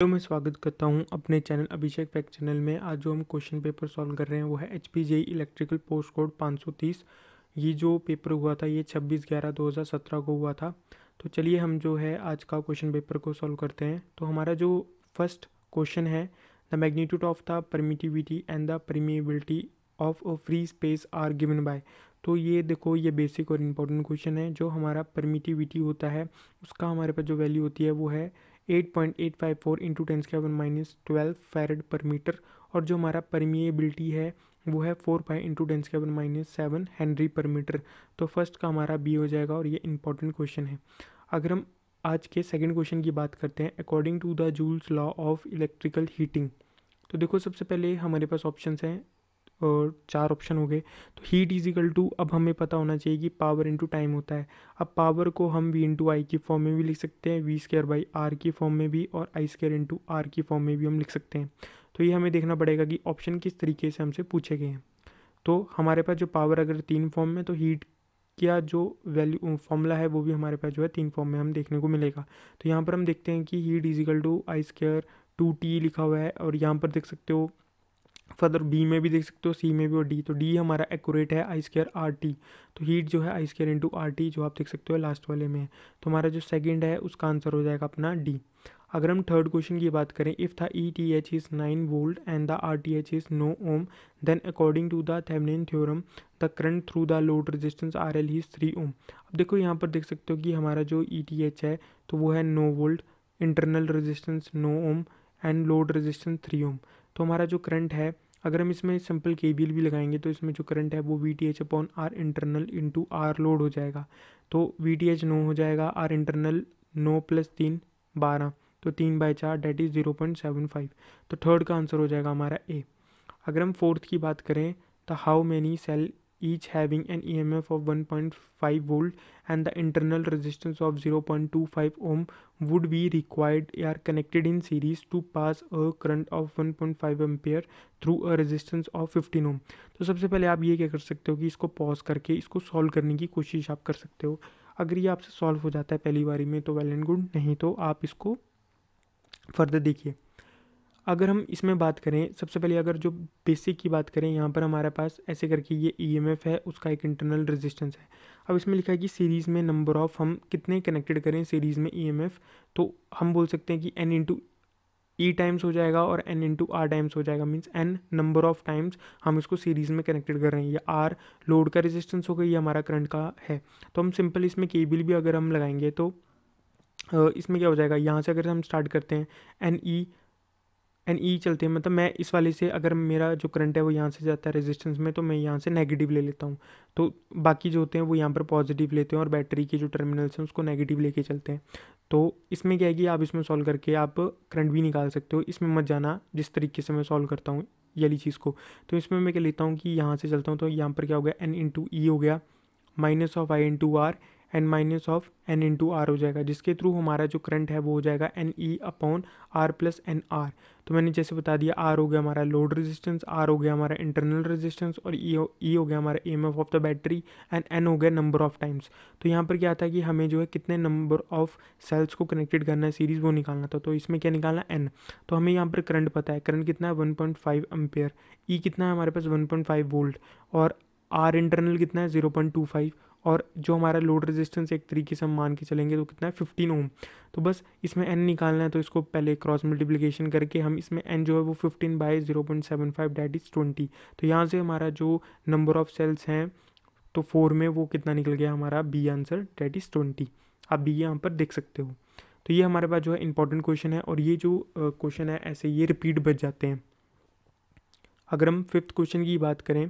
तो मैं स्वागत करता हूं अपने चैनल अभिषेक फैक्ट चैनल में आज जो हम क्वेश्चन पेपर सॉल्व कर रहे हैं वो है H P JE electrical post code 530 ये जो पेपर हुआ था ये 26 ग्यारह 2017 को हुआ था तो चलिए हम जो है आज का क्वेश्चन पेपर को सॉल्व करते हैं तो हमारा जो फर्स्ट क्वेश्चन है the magnitude of the permittivity and the permeability of a free space are given by तो ये देखो ये बेसिक और इम्पोर्टेंट क्वेश्चन है जो हमारा परमिटिविटी होता है उसका हमारे पास जो वैल्यू होती है वो है 8.854 इंटू टेन के पावर माइनस ट्वेल्व फैरड पर मीटर और जो हमारा परमिएबिलिटी है वो है फोर पाई इंटू टेन के पावर माइनस सेवन हेनरी पर मीटर तो फर्स्ट का हमारा बी हो जाएगा और ये इंपॉर्टेंट क्वेश्चन है अगर हम आज के सेकंड क्वेश्चन की बात करते हैं according to the Joule's law of electrical heating तो देखो सबसे पहले हमारे पास ऑप्शन हैं और चार ऑप्शन हो गए तो हीट इज इक्वल टू अब हमें पता होना चाहिए कि पावर इंटू टाइम होता है अब पावर को हम वी इंटू आई की फॉर्म में भी लिख सकते हैं वी स्केयर बाई आर की फॉर्म में भी और आई स्केयर इंटू आर की फॉर्म में भी हम लिख सकते हैं तो ये हमें देखना पड़ेगा कि ऑप्शन किस तरीके से हमसे पूछे गए हैं तो हमारे पास जो पावर अगर तीन फॉर्म में तो हीट क्या जो वैल्यू फॉर्मूला है वो भी हमारे पास जो है तीन फॉर्म में हम देखने को मिलेगा तो यहाँ पर हम देखते हैं कि heat equal to I square to T लिखा हुआ है और यहाँ पर देख सकते हो फर्दर बी में भी देख सकते हो सी में भी और डी तो डी हमारा एक्यूरेट है आई स्केयर आर टी तो हीट जो है I square into R T जो आप देख सकते हो लास्ट वाले में है तो हमारा जो सेकेंड है उसका आंसर हो जाएगा अपना डी अगर हम थर्ड क्वेश्चन की बात करें if the E T H is nine volt and the R T H is no ohm then according to the Thevenin theorem the current through the load resistance R L is three ohm अब देखो यहाँ पर देख सकते हो कि हमारा जो ई टी एच है तो वो है no volt internal resistance no ohm and load resistance three ohm तो हमारा जो करंट है अगर हम इसमें सिंपल के बी भी लगाएंगे तो इसमें जो करंट है वो V T H upon R internal into R load हो जाएगा तो वी टी एच नौ हो जाएगा आर इंटरनल नौ प्लस तीन बारह तो तीन बाई चार that is zero point seven five तो थर्ड का आंसर हो जाएगा हमारा ए अगर हम फोर्थ की बात करें तो how many cell each having an EMF of 1.5 volt and the internal resistance of 0.25 ohm would be required are connected in series to pass a current of 1.5 ampere through a resistance of 15 ohm तो सबसे पहले आप ये क्या कर सकते हो कि इसको पॉज करके इसको सॉल्व करने की कोशिश आप कर सकते हो अगर ये आपसे सॉल्व हो जाता है पहली बारी में तो वेल एंड गुड नहीं तो आप इसको फर्दर देखिए अगर हम इसमें बात करें सबसे पहले अगर जो बेसिक की बात करें यहाँ पर हमारे पास ऐसे करके ये ईएमएफ e है उसका एक इंटरनल रेजिस्टेंस है अब इसमें लिखा है कि सीरीज़ में नंबर ऑफ़ हम कितने कनेक्टेड करें सीरीज़ में ईएमएफ e तो हम बोल सकते हैं कि एन इंटू ई टाइम्स हो जाएगा और एन इंटू आर टाइम्स हो जाएगा means N number of times हम इसको सीरीज़ में कनेक्टेड कर रहे हैं या आर लोड का रेजिस्टेंस हो गया ये हमारा करंट का है तो हम सिंपल इसमें केबिल भी अगर हम लगाएंगे तो इसमें क्या हो जाएगा यहाँ से अगर हम स्टार्ट करते हैं N E e and E e चलते हैं मतलब मैं इस वाले से अगर मेरा जो करंट है वो यहाँ से जाता है रेजिस्टेंस में तो मैं यहाँ से नेगेटिव ले लेता हूँ तो बाकी जो होते हैं वो यहाँ पर पॉजिटिव लेते हैं और बैटरी के जो टर्मिनल्स हैं उसको नेगेटिव लेके चलते हैं तो इसमें क्या है कि आप इसमें सॉल्व करके आप करंट भी निकाल सकते हो इसमें मत जाना जिस तरीके से मैं सॉल्व करता हूँ ये वाली चीज़ को तो इसमें मैं क्या लेता हूँ कि यहाँ से चलता हूँ तो यहाँ पर क्या हो गया एन इंटू ई हो गया minus of I into R N minus of N into R हो जाएगा जिसके थ्रू हमारा जो करंट है वो हो जाएगा N E upon R plus N R तो मैंने जैसे बता दिया आर हो गया हमारा लोड रेजिस्टेंस आर हो गया हमारा इंटरनल रेजिस्टेंस और ई e ई e हो गया हमारा E M F of the battery and N हो गया नंबर ऑफ टाइम्स तो यहाँ पर क्या था कि हमें जो है कितने नंबर ऑफ सेल्स को कनेक्टेड करना है सीरीज़ वो निकालना था तो इसमें क्या निकालना एन तो हमें यहाँ पर करंट पता है करंट कितना है one point five ampere E कितना है हमारे पास वन पॉइंट फाइव वोल्ट और आर इंटरनल कितना है जीरो पॉइंट टू फाइव और जो हमारा लोड रेजिस्टेंस एक तरीके से हम मान के चलेंगे तो कितना है फिफ्टीन ओम तो बस इसमें एन निकालना है तो इसको पहले क्रॉस मल्टीप्लिकेशन करके हम इसमें एन जो है वो fifteen by zero point seven five that is twenty तो यहाँ से हमारा जो नंबर ऑफ़ सेल्स हैं तो फोर में वो कितना निकल गया हमारा B answer that is twenty आप बी यहाँ पर देख सकते हो तो ये हमारे पास जो है इंपॉर्टेंट क्वेश्चन है और ये जो क्वेश्चन है ऐसे ये रिपीट बच जाते हैं अगर हम फिफ्थ क्वेश्चन की बात करें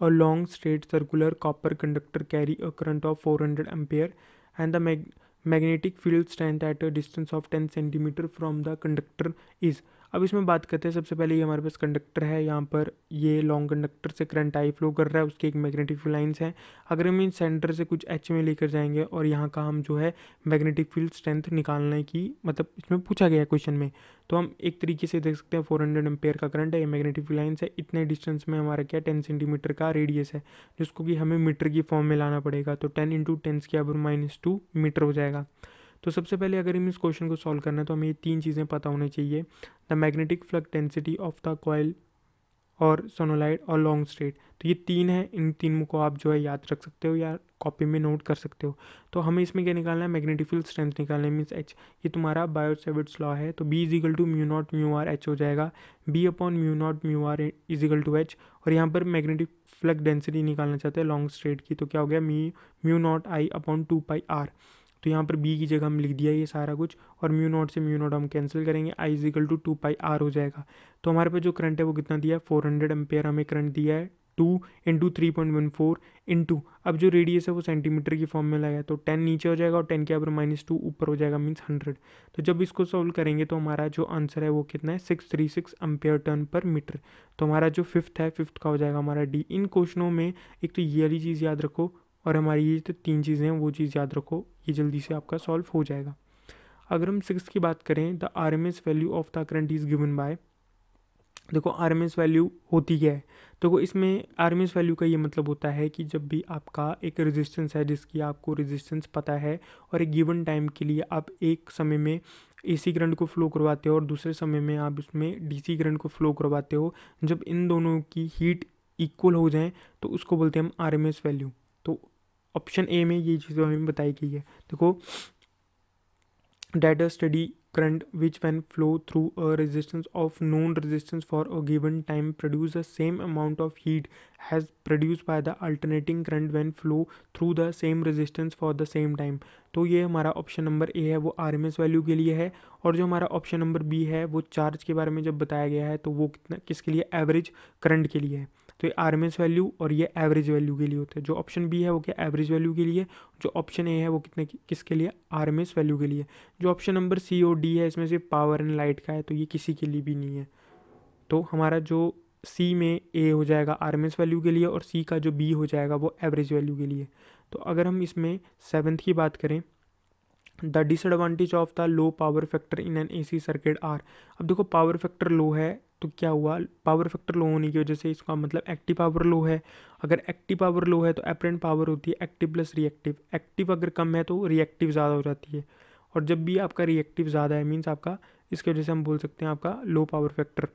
A long straight circular copper conductor carry a current of 400 ampere and the mag magnetic field strength at a distance of 10 centimeter from the conductor is अब इसमें बात करते हैं सबसे पहले ये हमारे पास कंडक्टर है यहाँ पर ये लॉन्ग कंडक्टर से करंट आई फ्लो कर रहा है उसकी एक मैग्नेटिक फील्ड लाइन्स हैं अगर हम इन सेंटर से कुछ एच में लेकर जाएंगे और यहाँ का हम जो है मैग्नेटिक फील्ड स्ट्रेंथ निकालने की मतलब इसमें पूछा गया क्वेश्चन में तो हम एक तरीके से देख सकते हैं फोर हंड्रेड एम्पेयर का करंट है ये मैग्नेटिक फील्ड लाइन्स है इतने डिस्टेंस में हमारा क्या टेन सेंटीमीटर का रेडियस है जिसको कि हमें मीटर की फॉर्म में लाना पड़ेगा तो टेन इंटू के अब माइनस टू मीटर हो जाएगा तो सबसे पहले अगर हम इस क्वेश्चन को सॉल्व करना है तो हमें ये तीन चीज़ें पता होनी चाहिए the magnetic flux density of the coil और सोनोलाइट और लॉन्ग स्ट्रेट तो ये तीन है इन तीन को आप जो है याद रख सकते हो या कॉपी में नोट कर सकते हो तो हमें इसमें क्या निकालना है मैग्नेटिक फील्ड स्ट्रेंथ निकालना है मीन्स एच ये तुम्हारा बायोसेविट्स लॉ है तो B equal to mu naught mu R H हो जाएगा B upon mu naught mu R equal to H और यहाँ पर मैग्नेटिक फ्लक्स डेंसिटी निकालना चाहते हैं लॉन्ग स्ट्रेट की तो क्या हो गया mu mu naught I upon two pi R तो यहाँ पर बी की जगह हम लिख दिया ये सारा कुछ और म्यू नॉट से म्यू नॉट हम कैंसिल करेंगे I equal to two pi R हो जाएगा तो हमारे पास जो करंट है वो कितना दिया है फोर हंड्रेड एम्पेयर हमें करंट दिया है two into three point one four into अब जो रेडियस है वो सेंटीमीटर की फॉर्म में लाया तो टेन नीचे हो जाएगा और टेन के बराबर माइनस टू ऊपर हो जाएगा मीन्स हंड्रेड तो जब इसको सॉल्व करेंगे तो हमारा जो आंसर है वो कितना है six three six ampere turn पर मीटर तो हमारा जो फिफ्थ है फिफ्थ का हो जाएगा हमारा डी इन क्वेश्चनों में एक तो ये वाली चीज़ याद रखो और हमारी ये जो तीन चीज़ें हैं वो चीज़ याद रखो ये जल्दी से आपका सॉल्व हो जाएगा अगर हम सिक्स की बात करें the R M S value of the current is given by देखो आर एम एस वैल्यू होती क्या है देखो इसमें आर एम एस वैल्यू का ये मतलब होता है कि जब भी आपका एक रेजिस्टेंस है जिसकी आपको रेजिस्टेंस पता है और एक गिवन टाइम के लिए आप एक समय में एसी करंट को फ्लो करवाते हो और दूसरे समय में आप उसमें डीसी करंट को फ्लो करवाते हो जब इन दोनों की हीट इक्वल हो जाए तो उसको बोलते हैं हम आर एम एस वैल्यू तो ऑप्शन ए में ये चीज़ें हमें बताई गई है देखो data study current which when flow through a resistance of known resistance for a given time produce the same amount of heat has produce by the alternating current when flow through the same resistance for the same time तो ये हमारा option number A है वो are M S value के लिए है और जो हमारा ऑप्शन नंबर बी है वो चार्ज के बारे में जब बताया गया है तो वो कितना किसके लिए एवरेज करंट के लिए है. तो ये आर वैल्यू और ये एवरेज वैल्यू के लिए होता है जो ऑप्शन बी है वो क्या एवरेज वैल्यू के लिए जो ऑप्शन ए है वो कितने किसके लिए आर वैल्यू के लिए जो ऑप्शन नंबर सी और डी है इसमें से पावर एंड लाइट का है तो ये किसी के लिए भी नहीं है तो हमारा जो सी में ए हो जाएगा आर वैल्यू के लिए और सी का जो बी हो जाएगा वो एवरेज वैल्यू के लिए तो अगर हम इसमें सेवन्थ की बात करें the disadvantage of the low power factor in an AC circuit are अब देखो पावर फैक्टर लो है तो क्या हुआ पावर फैक्टर लो होने की वजह से इसका मतलब एक्टिव पावर लो है अगर एक्टिव पावर लो है तो एपरेंट पावर होती है एक्टिव प्लस रिएक्टिव एक्टिव अगर कम है तो रिएक्टिव ज़्यादा हो जाती है और जब भी आपका रिएक्टिव ज़्यादा है मीन्स आपका इसकी वजह से हम बोल सकते हैं आपका लो पावर फैक्टर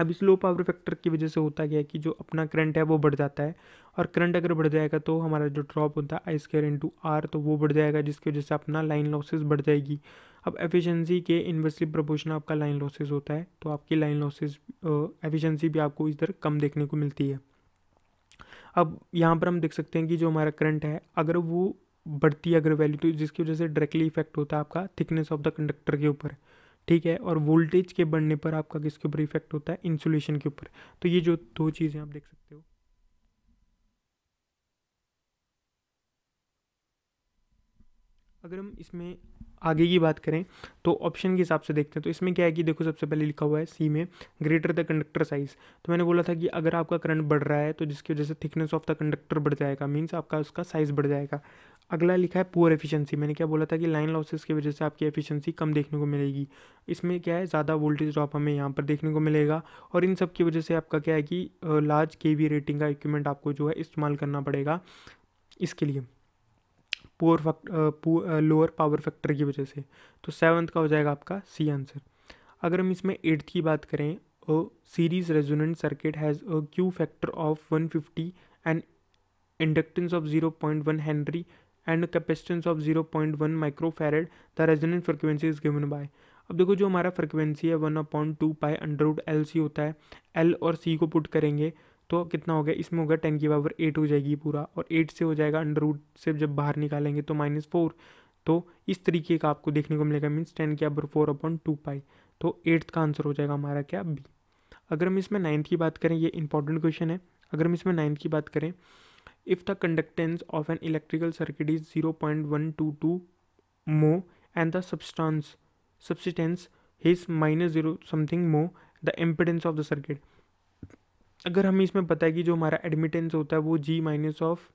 अब इस लो पावर फैक्टर की वजह से होता क्या है कि जो अपना करंट है वो बढ़ जाता है और करंट अगर बढ़ जाएगा तो हमारा जो ड्रॉप होता है आई स्केयर इंटू आर तो वो बढ़ जाएगा जिसकी वजह से अपना लाइन लॉसेज बढ़ जाएगी अब एफिशिएंसी के इन्वर्सली प्रपोर्शनल आपका लाइन लॉसेज होता है तो आपकी लाइन लॉसेज एफिशिएंसी भी आपको इधर कम देखने को मिलती है अब यहाँ पर हम देख सकते हैं कि जो हमारा करंट है अगर वो बढ़ती है अगर वैल्यू तो जिसकी वजह से डायरेक्टली इफेक्ट होता है आपका थिकनेस ऑफ द कंडक्टर के ऊपर ठीक है और वोल्टेज के बढ़ने पर आपका किसके ऊपर इफेक्ट होता है इंसुलेशन के ऊपर तो ये जो दो चीज़ें आप देख सकते हो अगर हम इसमें आगे की बात करें तो ऑप्शन के हिसाब से देखते हैं तो इसमें क्या है कि देखो सबसे पहले लिखा हुआ है सी में ग्रेटर द कंडक्टर साइज तो मैंने बोला था कि अगर आपका करंट बढ़ रहा है तो जिसकी वजह से थिकनेस ऑफ द कंडक्टर बढ़ जाएगा मीन्स आपका उसका साइज़ बढ़ जाएगा अगला लिखा है पुअर एफिशिएंसी मैंने क्या बोला था कि लाइन लॉसेस की वजह से आपकी एफिशिएंसी कम देखने को मिलेगी इसमें क्या है ज़्यादा वोल्टेज ड्रॉप हमें यहाँ पर देखने को मिलेगा और इन सब की वजह से आपका क्या है कि लार्ज के वी रेटिंग का इक्विपमेंट आपको जो है इस्तेमाल करना पड़ेगा इसके लिए poor factor lower power factor की वजह से तो सेवन्थ का हो जाएगा आपका सी आंसर अगर हम इसमें एट्थ की बात करें a series resonant circuit has a Q factor of one fifty and inductance of zero point one henry and capacitance of zero point micro farad the resonant frequency is given by अब देखो जो हमारा frequency है one upon two pi under L C होता है L और सी को put करेंगे तो कितना हो गया इसमें हो गया टेन की पावर एट हो जाएगी पूरा और एट से हो जाएगा अंडर रूट से जब बाहर निकालेंगे तो माइनस फोर तो इस तरीके का आपको देखने को मिलेगा मीन्स टेन की power four upon two pi तो एट्थ का आंसर हो जाएगा हमारा क्या बी अगर हम इसमें नाइन्थ की बात करें ये इंपॉर्टेंट क्वेश्चन है अगर हम इसमें नाइन्थ की बात करें if the conductance of an electrical circuit is zero point one two two mho and the substance susceptance is minus zero something mho the impedance of the circuit अगर हमें इसमें पता है कि जो हमारा एडमिटेंस होता है वो G minus of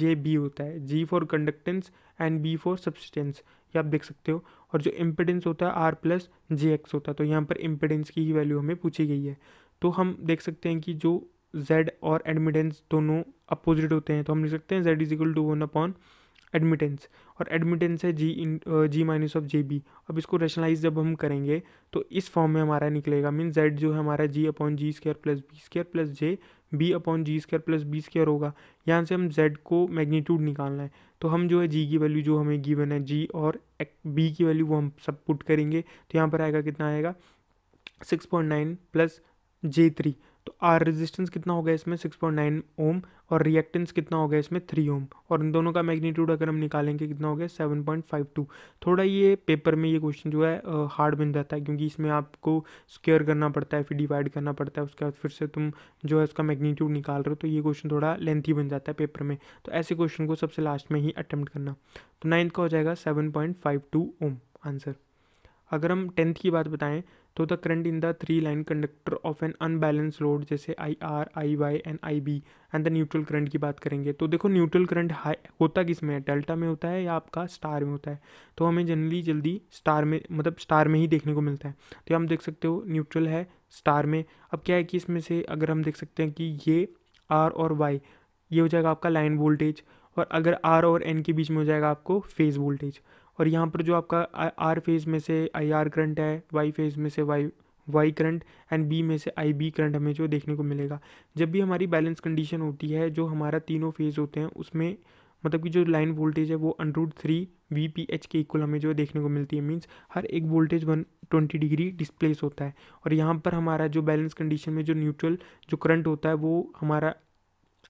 j B होता है G for conductance and B for substance ये आप देख सकते हो और जो इम्पिडेंस होता है आर प्लस जे एक्स होता है तो यहाँ पर इम्पिडेंस की ही वैल्यू हमें पूछी गई है तो हम देख सकते हैं कि जो जेड और एडमिटेंस दोनों अपोजिट होते हैं तो हम लिख सकते हैं Z is equal to one upon admittance और एडमिटेंस है G in G minus of j B अब इसको रेशनलाइज जब हम करेंगे तो इस फॉर्म में हमारा निकलेगा मीन जेड जो है हमारा G upon G square plus B square plus j B upon G square plus B square होगा यहाँ से हम जेड को मैग्नीट्यूड निकालना है तो हम जो है जी की वैल्यू जो हमें गिवन है जी और बी की वैल्यू वो हम सब पुट करेंगे तो यहाँ पर आएगा कितना आएगा six point nine plus j three तो आर रेजिस्टेंस कितना होगा इसमें 6.9 ओम और रिएक्टेंस कितना होगा इसमें 3 ओम और इन दोनों का मैग्नीट्यूड अगर हम निकालेंगे कितना हो गया टू थोड़ा ये पेपर में ये क्वेश्चन जो है हार्ड बन जाता है क्योंकि इसमें आपको स्क्यर करना पड़ता है फिर डिवाइड करना पड़ता है उसके बाद फिर से तुम जो है उसका मैग्नीट्यूड निकाल रहे हो तो ये क्वेश्चन थोड़ा लेंथी बन जाता है पेपर में तो ऐसे क्वेश्चन को सबसे लास्ट में ही अटैम्प्ट करना तो नाइन्थ का हो जाएगा सेवन ओम आंसर अगर हम टेंथ की बात बताएं तो the current in the three line conductor of an unbalance load जैसे I R I Y and I B and the neutral current की बात करेंगे तो देखो न्यूट्रल करंट हाई होता किस में है डेल्टा में होता है या आपका स्टार में होता है तो हमें जनरली जल्दी स्टार में मतलब स्टार में ही देखने को मिलता है तो हम देख सकते हो न्यूट्रल है स्टार में अब क्या है कि इसमें से अगर हम देख सकते हैं कि ये आर और वाई ये हो जाएगा आपका लाइन वोल्टेज और अगर आर और एन के बीच में हो जाएगा आपको फेज़ वोल्टेज और यहाँ पर जो आपका आर फेज में से आई आर करंट है वाई फेज में से Y Y current and B में से आई बी करंट हमें जो देखने को मिलेगा जब भी हमारी बैलेंस कंडीशन होती है जो हमारा तीनों फेज होते हैं उसमें मतलब कि जो लाइन वोल्टेज है वो under root three V P H के इक्वल हमें जो देखने को मिलती है मीन्स हर एक voltage one twenty degree displace होता है और यहाँ पर हमारा जो बैलेंस कंडीशन में जो न्यूट्रल जो करंट होता है वो हमारा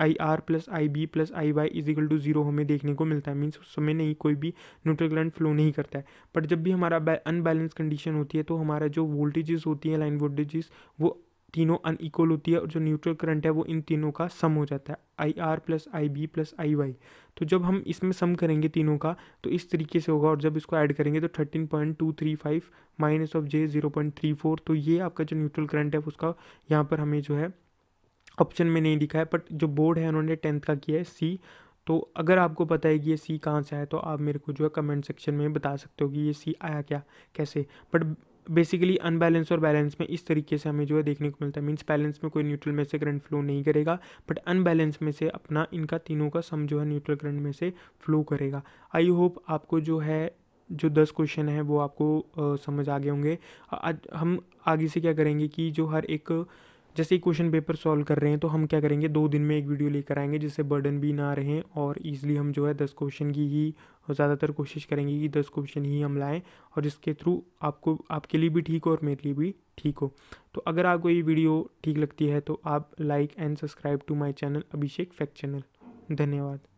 I R plus I B plus I Y equal to zero हमें देखने को मिलता है मीन्स उस समय नहीं कोई भी न्यूट्रल करंट फ्लो नहीं करता है बट जब भी हमारा अनबैलेंस कंडीशन होती है तो हमारा जो वोल्टेजेस होती हैं लाइन वोल्टेजेस वो तीनों अनईक्वल होती है और जो न्यूट्रल करंट है वो इन तीनों का सम हो जाता है I R plus I B plus I Y तो जब हम इसमें सम करेंगे तीनों का तो इस तरीके से होगा और जब इसको ऐड करेंगे तो thirteen point two three five minus of j zero point three four तो ये आपका जो न्यूट्रल करंट है उसका यहाँ पर हमें जो है ऑप्शन में नहीं लिखा है बट जो बोर्ड है उन्होंने टेंथ का किया है सी तो अगर आपको पता है कि ये सी कहाँ से आया तो आप मेरे को जो है कमेंट सेक्शन में बता सकते हो कि ये सी आया क्या कैसे बट बेसिकली अनबैलेंस और बैलेंस में इस तरीके से हमें जो है देखने को मिलता है मीन्स बैलेंस में कोई न्यूट्रल में से करंट फ्लो नहीं करेगा बट अनबैलेंस में से अपना इनका तीनों का सम जो है न्यूट्रल करंट में से फ्लो करेगा आई होप आपको जो है जो दस क्वेश्चन हैं वो आपको आ, समझ आ गए होंगे आज हम आगे से क्या करेंगे कि जो हर एक जैसे क्वेश्चन पेपर सॉल्व कर रहे हैं तो हम क्या करेंगे दो दिन में एक वीडियो लेकर आएंगे जिससे बर्डन भी ना रहें और ईजिली हम जो है दस क्वेश्चन की ही ज़्यादातर कोशिश करेंगे कि दस क्वेश्चन ही हम लाएँ और जिसके थ्रू आपको आपके लिए भी ठीक हो और मेरे लिए भी ठीक हो तो अगर आपको ये वीडियो ठीक लगती है तो आप like and subscribe to my channel Abhishek fact channel धन्यवाद